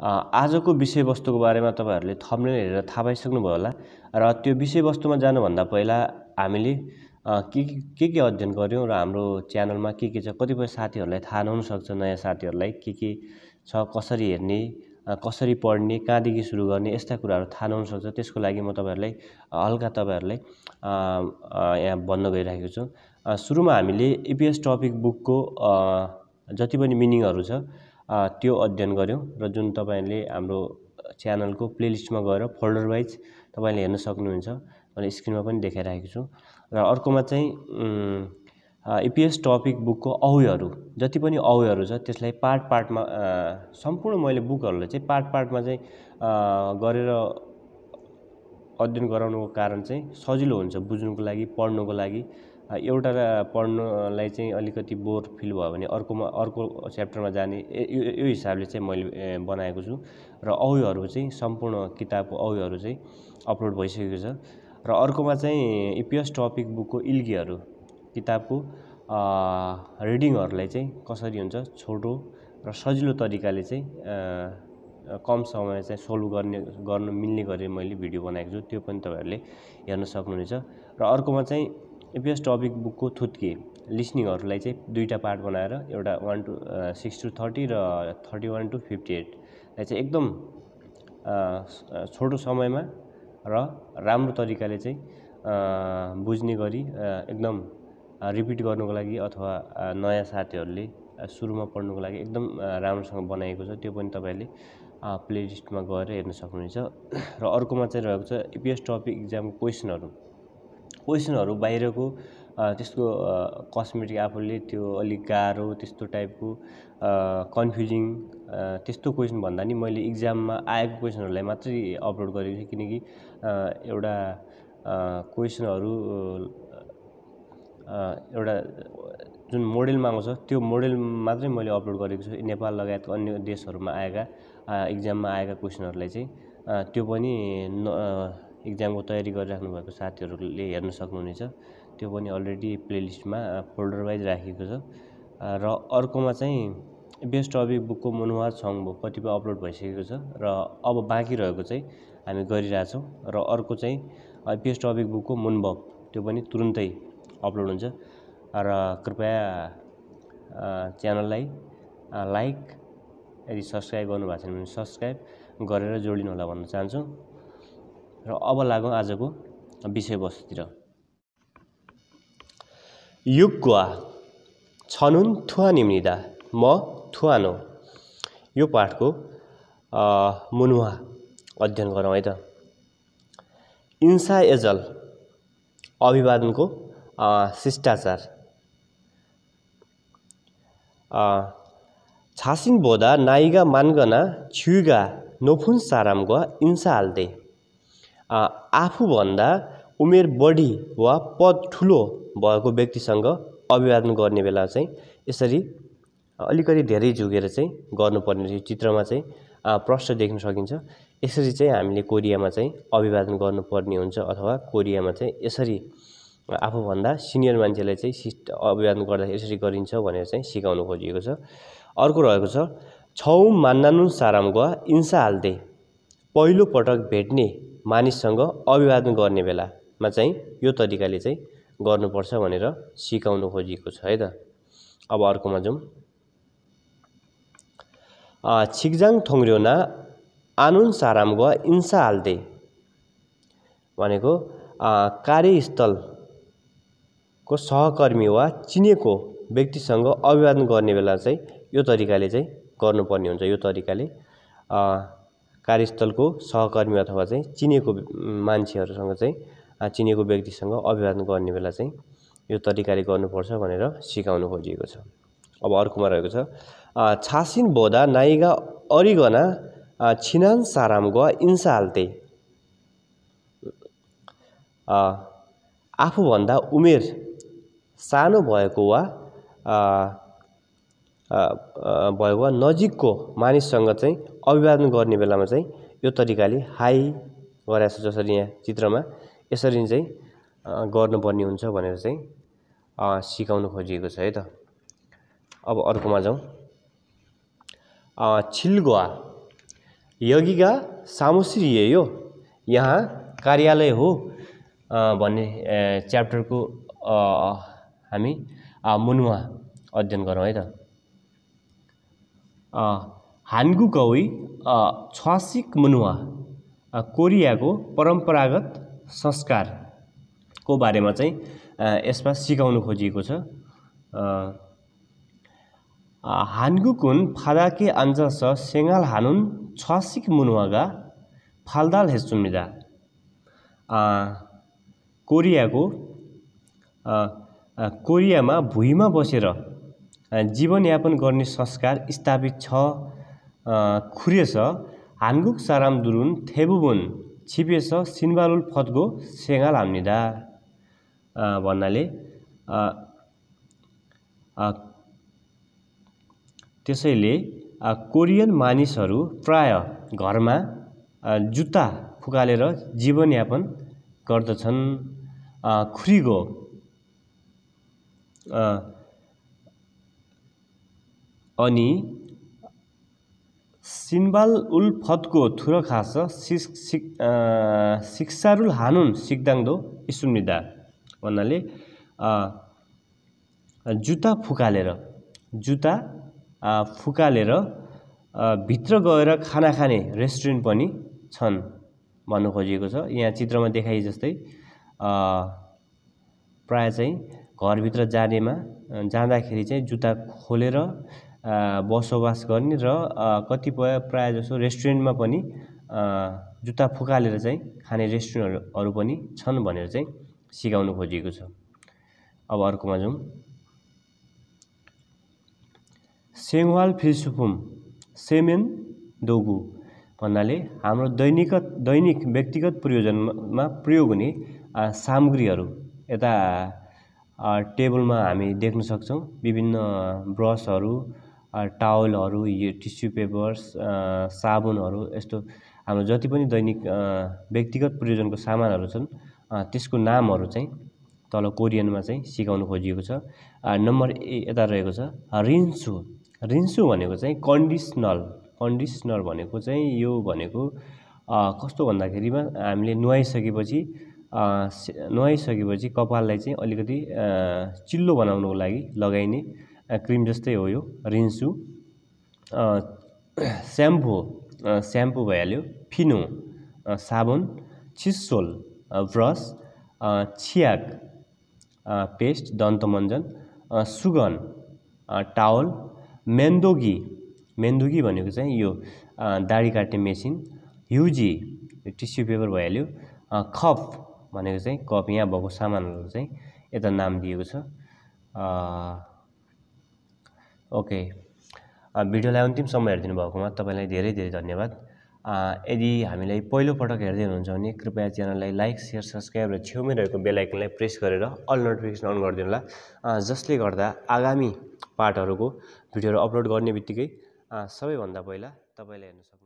आजको विषयवस्तुको बारेमा तपाईँहरूले थप्ने हेरेर थाहा पाइसक्नुभयो होला र त्यो विषयवस्तुमा जानुभन्दा पहिला हामीले के के के अध्ययन गऱ्यौँ र हाम्रो च्यानलमा के के छ कतिपय साथीहरूलाई थाहा नहुन सक्छ नयाँ साथीहरूलाई के के छ कसरी हेर्ने कसरी पढ्ने कहाँदेखि सुरु गर्ने यस्ता कुराहरू थाहा नहुन सक्छ त्यसको लागि म तपाईँहरूलाई हल्का तपाईँहरूलाई यहाँ भन्न गइरहेको छु सुरुमा हामीले इपिएस टपिक बुकको जति पनि मिनिङहरू छ त्यो अध्ययन गऱ्यौँ र जुन तपाईँहरूले हाम्रो च्यानलको प्लेलिस्टमा गएर फोल्डर वाइज तपाईँले हेर्न सक्नुहुन्छ मैले स्क्रिनमा पनि देखाइरहेको छु र अर्कोमा चाहिँ इपिएस टपिक बुकको औयहरू जति पनि अवयहरू छ त्यसलाई पार्ट पार्टमा सम्पूर्ण मैले बुकहरूलाई चाहिँ पार्ट पार्टमा चाहिँ गरेर अध्ययन गराउनुको कारण चाहिँ सजिलो हुन्छ बुझ्नुको लागि पढ्नुको लागि एउटा पढ्नलाई चाहिँ अलिकति बोर फिल भयो भने अर्कोमा अर्को च्याप्टरमा जाने यो हिसाबले चाहिँ मैले बनाएको छु र औयोहरू चाहिँ सम्पूर्ण किताबको औयोहरू चाहिँ अपलोड भइसकेको छ र अर्कोमा चाहिँ इपिएस टपिक बुकको इल्गीहरू किताबको रिडिङहरूलाई चाहिँ कसरी हुन्छ छोटो र सजिलो तरिकाले चाहिँ कम समय चाहिँ सोल्भ गर्ने गर्नु मिल्ने गरी मैले भिडियो बनाएको छु त्यो पनि तपाईँहरूले हेर्न सक्नुहुनेछ र अर्कोमा चाहिँ एपिएस टपिक बुकको थुत्के लिस्निङहरूलाई चाहिँ दुईवटा पार्ट बनाएर एउटा one two six two thirty र थर्टी वान टू फिफ्टी एटलाई चाहिँ एकदम छोटो समयमा र राम्रो तरिकाले चाहिँ बुझ्ने गरी एकदम रिपिट गर्नुको लागि अथवा नयाँ साथीहरूले सुरुमा पढ्नुको लागि एकदम राम्रोसँग बनाएको छ त्यो पनि तपाईँले प्लेलिस्टमा गएर हेर्न सक्नुहुनेछ र अर्कोमा चाहिँ रहेको छ इपिएस टपिक इक्जामको क्वेसनहरू क्वेसनहरू बाहिरको त्यसको कस्मेटिक आफूले त्यो अलिक गाह्रो त्यस्तो टाइपको कन्फ्युजिङ त्यस्तो क्वेसन भन्दा नि मैले इक्जाममा आएको क्वेसनहरूलाई मात्रै अपलोड गरेको छु किनकि एउटा क्वेसनहरू एउटा जुन मोडेलमा आउँछ त्यो मोडेल मात्रै मैले अपलोड गरेको छु नेपाल लगायत अन्य देशहरूमा आएका इक्जाममा आएका क्वेसनहरूलाई चाहिँ त्यो पनि न इक्जामको तयारी गरिराख्नु भएको साथीहरूले हेर्न सक्नुहुनेछ त्यो पनि अलरेडी प्लेलिस्टमा फोल्डर वाइज राखिएको छ र अर्कोमा चाहिँ बेस्ट अबी बुकको मनुवाद छ भयो कतिपय अपलोड भइसकेको छ र अब बाँकी रहेको चाहिँ हामी गरिरहेछौँ र अर्को चाहिँ बेस्ट टपिक बुकको मुनभव त्यो पनि तुरुन्तै अपलोड हुन्छ र कृपया च्यानललाई लाइक यदि सब्सक्राइब गर्नुभएको छैन भने सब्सक्राइब गरेर जोडिनु होला भन्न चाहन्छु र अब लागौँ आजको विषयवस्तुतिर गुवा छनुन थुवा निम्निदा म थुवानो यो पाठको मुनुवा अध्ययन गरौँ है त इन्सा एजल अभिवादनको शिष्टाचार छासिन बोदा नाइगा मानगना छुगा नोफुन सारामगा इन्सा हाल्दै आफूभन्दा उमेर बढी वा पद ठुलो भएको व्यक्तिसँग अभिवादन गर्ने बेला चाहिँ यसरी अलिकति धेरै झुकेर चाहिँ गर्नुपर्ने रहेछ चित्रमा चाहिँ प्रष्ट देख्न सकिन्छ यसरी चाहिँ हामीले कोरियामा चाहिँ अभिवादन गर्नुपर्ने हुन्छ अथवा कोरियामा चाहिँ यसरी आफूभन्दा सिनियर मान्छेलाई चाहिँ सिस्ट अभिवादन गर्दा यसरी गरिन्छ भनेर चाहिँ सिकाउनु खोजिएको छ अर्को रहेको छ छौ मान्नानु सारामगुवा इन्सा हाल्दै पहिलोपटक भेट्ने मानिससँग अभिवादन गर्ने बेलामा चाहिँ यो तरिकाले चाहिँ गर्नुपर्छ भनेर सिकाउनु खोजिएको छ है त अब अर्कोमा जाउँ छिक्जाङ थोङ्रेना आनुन साराम गुवा इन्सा हाल्दे भनेको कार्यस्थलको सहकर्मी वा चिनेको व्यक्तिसँग अभिवादन गर्ने बेला चाहिँ यो तरिकाले चाहिँ गर्नुपर्ने हुन्छ यो तरिकाले कार्यस्थलको सहकर्मी अथवा चाहिँ चिनेको मान्छेहरूसँग चाहिँ चिनेको व्यक्तिसँग अभिवादन गर्ने बेला चाहिँ यो तरिकाले गर्नुपर्छ भनेर सिकाउनु खोजिएको छ अब अर्कोमा रहेको छ छासिन बोदा नाइगा अरिगना छिनान साराम ग इन्साल्ते आफूभन्दा उमेर सानो भएको वा भयो वा नजिकको मानिससँग चाहिँ अभिवादन गर्ने बेलामा चाहिँ यो तरिकाले हाई गराएको छ जसरी यहाँ चित्रमा यसरी चाहिँ गर्नुपर्ने हुन्छ भनेर चाहिँ सिकाउनु खोजिएको छ है त अब अर्कोमा जाउँ छिलगुवा यगिगा सामुश्रीय यो यहाँ कार्यालय हो भन्ने च्याप्टरको हामी मुनुवा अध्ययन गरौँ है त हान्गु कौई छ्वासिक मनुवा कोरियाको परम्परागत संस्कारको बारेमा चाहिँ यसमा सिकाउनु खोजिएको छ हान्गुकुन फादाके अन्जस सेङ्गाल हानुन छसिक मुनुवागा फालदाल हेसुमिदा कोरियाको कोरियामा भुइँमा बसेर जीवनयापन गर्ने संस्कार स्थापित छ खुरेस साराम दुरुन थेबुबुन छिपेस सिनबालुल फतगो 생활합니다. 아, भन्नाले त्यसैले कोरियन मानिसहरू प्राय घरमा जुत्ता फुकालेर जीवनयापन गर्दछन् खुरीको अनि सिन्बालउल्फतको थुर सिस सिक सिक्सारुल हानुन सिक्दाङ्दो इसुमिदा भन्नाले जुत्ता फुकालेर जुत्ता फुकालेर भित्र गएर खाना खाने रेस्टुरेन्ट पनि छन् भन्नु खोजिएको छ यहाँ चित्रमा देखाइ जस्तै प्रायः चाहिँ घरभित्र जानेमा जाँदाखेरि चाहिँ जुत्ता खोलेर बसोबास गर्ने र कतिपय प्रायः जसो रेस्टुरेन्टमा पनि जुत्ता फुकालेर चाहिँ खाने रेस्टुरेन्टहरू पनि छन् भनेर चाहिँ सिकाउनु खोजिएको छ अब अर्कोमा जाउँ सेङ्वाल फिसुफुम सेमेन दोगु भन्नाले हाम्रो दैनिक दैनिक व्यक्तिगत प्रयोजनमा प्रयोग हुने सामग्रीहरू यता टेबलमा हामी देख्न सक्छौँ विभिन्न ब्रसहरू टावलहरू यो टिस्यु पेपर्स साबुनहरू यस्तो हाम्रो जति पनि दैनिक व्यक्तिगत प्रयोजनको सामानहरू छन् त्यसको नामहरू चाहिँ तल कोरियनमा चाहिँ सिकाउनु खोजिएको छ नम्बर ए यता रहेको छ रिन्सु रिन्सु भनेको चाहिँ कन्डिसनल कन्डिसनर भनेको चाहिँ यो भनेको कस्तो भन्दाखेरिमा हामीले नुहाइसकेपछि नुहाइसकेपछि कपाललाई चाहिँ अलिकति चिल्लो बनाउनुको लागि लगाइने क्रिम जस्तै हो यो रिन्सु स्याम्पो स्याम्पो भइहाल्यो फिनो साबुन छिसोल ब्रस छियाक पेस्ट दन्तमञ्जन सुगन टावल मेन्दोगी मेन्दुगी भनेको चाहिँ यो दाढी काट्ने मेसिन ह्युजी टिस्यु पेपर भइहाल्यो खप भनेको चाहिँ कप यहाँ भएको सामानहरू चाहिँ यता नाम दिएको छ ओके भिडियोलाई समय हेरिदिनु भएकोमा तपाईँलाई धेरै धेरै धन्यवाद यदि हामीलाई पहिलोपटक हेर्दै हुनुहुन्छ भने कृपया च्यानललाई लाइक सेयर सब्सक्राइब र छेउमै रहेको बेलायकनलाई प्रेस गरेर अल नोटिफिकेसन अन गरिदिनु होला जसले गर्दा आगामी पार्टहरूको भिडियोहरू अपलोड गर्ने बित्तिकै सबैभन्दा पहिला तपाईँलाई हेर्न सक्नु